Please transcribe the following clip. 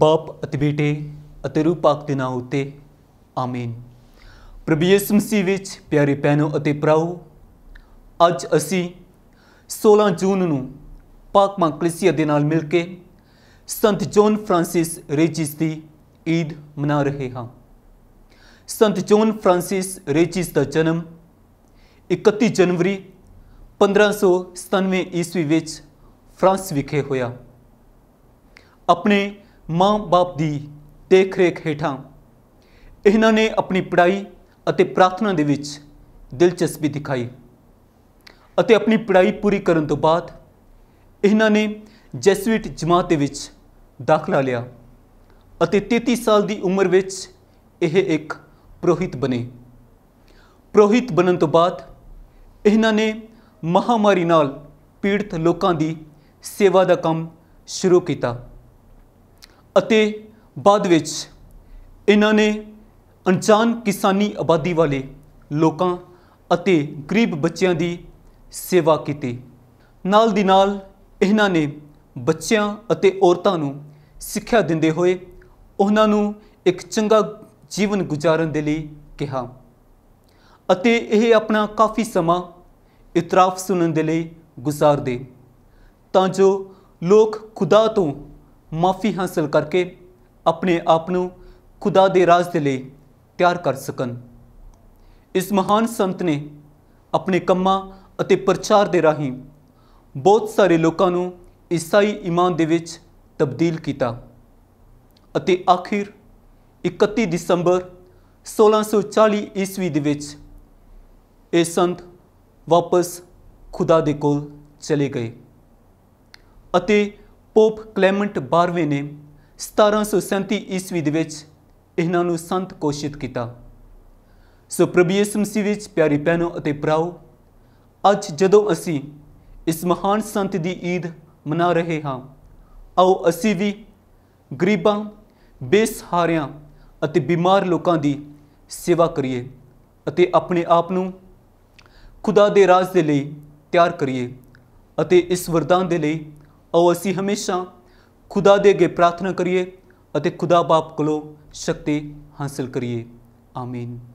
ਬਾਪ ਅਤੇ ਬੇਟੇ ਅਤੇ ਰੂਹ ਪਾਕ ਦੇ ਨਾਮ ਉਤੇ ਆਮੀਨ ਪ੍ਰਭੂ ਯਿਸੂ ਮਸੀਹ ਵਿੱਚ ਪਿਆਰੇ ਪੈਨੋ ਅਤੇ ਪ੍ਰਾਉ ਅੱਜ ਅਸੀਂ 16 ਜੂਨ ਨੂੰ ਪਾਕ ਮਾਂ ਦੇ ਨਾਲ ਮਿਲ ਕੇ ਸੰਤ ਜੋਨ ਫ੍ਰਾਂਸਿਸ ਰੇਜਿਸ ਦੀ ਈਦ ਮਨਾ ਰਹੇ ਹਾਂ ਸੰਤ ਜੋਨ ਫ੍ਰਾਂਸਿਸ ਰੇਜਿਸ ਦਾ ਜਨਮ 31 ਜਨਵਰੀ 1597 ਈਸਵੀ ਵਿੱਚ ਫਰਾਂਸ ਵਿਖੇ ਹੋਇਆ ਆਪਣੇ ਮਾਂ-ਬਾਪ ਦੀ ਦੇਖ-ਰੇਖ ਹੇਠਾਂ ਇਹਨਾਂ ਨੇ ਆਪਣੀ ਪੜ੍ਹਾਈ ਅਤੇ ਪ੍ਰਾਰਥਨਾ ਦੇ ਵਿੱਚ ਦਿਲਚਸਪੀ ਦਿਖਾਈ ਅਤੇ ਆਪਣੀ ਪੜ੍ਹਾਈ ਪੂਰੀ ਕਰਨ ਤੋਂ ਬਾਅਦ ਇਹਨਾਂ ਨੇ ਜੈਸਵਿਟ ਜਮਾਤ ਦੇ ਵਿੱਚ ਦਾਖਲਾ ਲਿਆ ਅਤੇ 33 ਸਾਲ ਦੀ ਉਮਰ ਵਿੱਚ ਇਹ ਇੱਕ ਪ੍ਰੋਹਿਤ ਬਣੇ ਪ੍ਰੋਹਿਤ ਬਣਨ ਤੋਂ ਬਾਅਦ ਇਹਨਾਂ ਨੇ ਮਹਾਮਾਰੀ ਨਾਲ ਪੀੜਤ ਲੋਕਾਂ ਦੀ ਸੇਵਾ ਦਾ ਕੰਮ ਸ਼ੁਰੂ ਕੀਤਾ ਅਤੇ ਬਾਅਦ ਵਿੱਚ ਇਹਨਾਂ ਨੇ ਅਣਜਾਣ ਕਿਸਾਨੀ ਆਬਾਦੀ ਵਾਲੇ ਲੋਕਾਂ ਅਤੇ ਗਰੀਬ ਬੱਚਿਆਂ ਦੀ ਸੇਵਾ ਕੀਤੀ ਨਾਲ ਦੀ ਨਾਲ ਇਹਨਾਂ ਨੇ ਬੱਚਿਆਂ ਅਤੇ ਔਰਤਾਂ ਨੂੰ ਸਿੱਖਿਆ ਦਿੰਦੇ ਹੋਏ ਉਹਨਾਂ ਨੂੰ ਇੱਕ ਚੰਗਾ ਜੀਵਨ ਗੁਜ਼ਾਰਨ ਦੇ ਲਈ ਕਿਹਾ ਅਤੇ ਇਹ ਆਪਣਾ ਕਾਫੀ ਸਮਾਂ ਇਤਰਾਫ ਸੁਣਨ ਦੇ ਲਈ ਗੁਜ਼ਾਰਦੇ ਤਾਂ ਜੋ ਲੋਕ ਖੁਦਾ ਤੋਂ ਮਾਫੀ ਹਾਸਲ ਕਰਕੇ ਆਪਣੇ ਆਪ ਨੂੰ ਖੁਦਾ ਦੇ ਰਾਜ ਦੇ ਲਈ ਤਿਆਰ ਕਰ ਸਕਣ ਇਸ ਮਹਾਨ ਸੰਤ ਨੇ ਆਪਣੇ ਕੰਮਾਂ ਅਤੇ ਪ੍ਰਚਾਰ ਦੇ ਰਾਹੀਂ ਬਹੁਤ ਸਾਰੇ ਲੋਕਾਂ ਨੂੰ ਈਸਾਈ ਈਮਾਨ ਦੇ ਵਿੱਚ ਤਬਦੀਲ ਕੀਤਾ ਅਤੇ ਆਖਿਰ 31 ਦਸੰਬਰ 1640 ਈਸਵੀ ਦੇ ਵਿੱਚ ਇਹ ਸੰਤ ਵਾਪਸ ਖੁਦਾ ਦੇ ਕੋਲ ਚਲੇ ਗਏ ਅਤੇ ਪੋਪ ਕਲੇਮੈਂਟ 12ਵੇਂ ਨੇ 1737 ਈਸਵੀ ਦੇ ਵਿੱਚ ਇਹਨਾਂ ਨੂੰ ਸੰਤ ਕੋਸ਼ਿਤ ਕੀਤਾ ਸੋ ਪ੍ਰਭੂ ਯਿਸੂ ਮਸੀਹ ਵਿੱਚ ਪਿਆਰੇ ਪੈਨੋ ਅਤੇ ਭਰਾਓ ਅੱਜ ਜਦੋਂ ਅਸੀਂ ਇਸ ਮਹਾਨ ਸੰਤ ਦੀ ਈਦ ਮਨਾ ਰਹੇ ਹਾਂ ਆਓ ਅਸੀਂ ਵੀ ਗਰੀਬਾਂ ਬੇਸਹਾਰਿਆਂ ਅਤੇ ਬਿਮਾਰ ਲੋਕਾਂ ਦੀ ਸੇਵਾ ਕਰੀਏ ਅਤੇ ਆਪਣੇ ਆਪ ਨੂੰ ਖੁਦਾ ਦੇ ਰਾਜ ਦੇ ਲਈ ਤਿਆਰ ਕਰੀਏ ਅਤੇ ਇਸ ਵਰਦਾਨ ਦੇ ਲਈ ਆਓ ਅਸੀਂ ਹਮੇਸ਼ਾ ਖੁਦਾ ਦੇ ਅੱਗੇ ਪ੍ਰਾਰਥਨਾ ਕਰੀਏ ਅਤੇ ਖੁਦਾ ਬਾਪ ਕੋਲੋਂ ਸ਼ਕਤੀ ਹਾਸਲ ਕਰੀਏ ਆਮੀਨ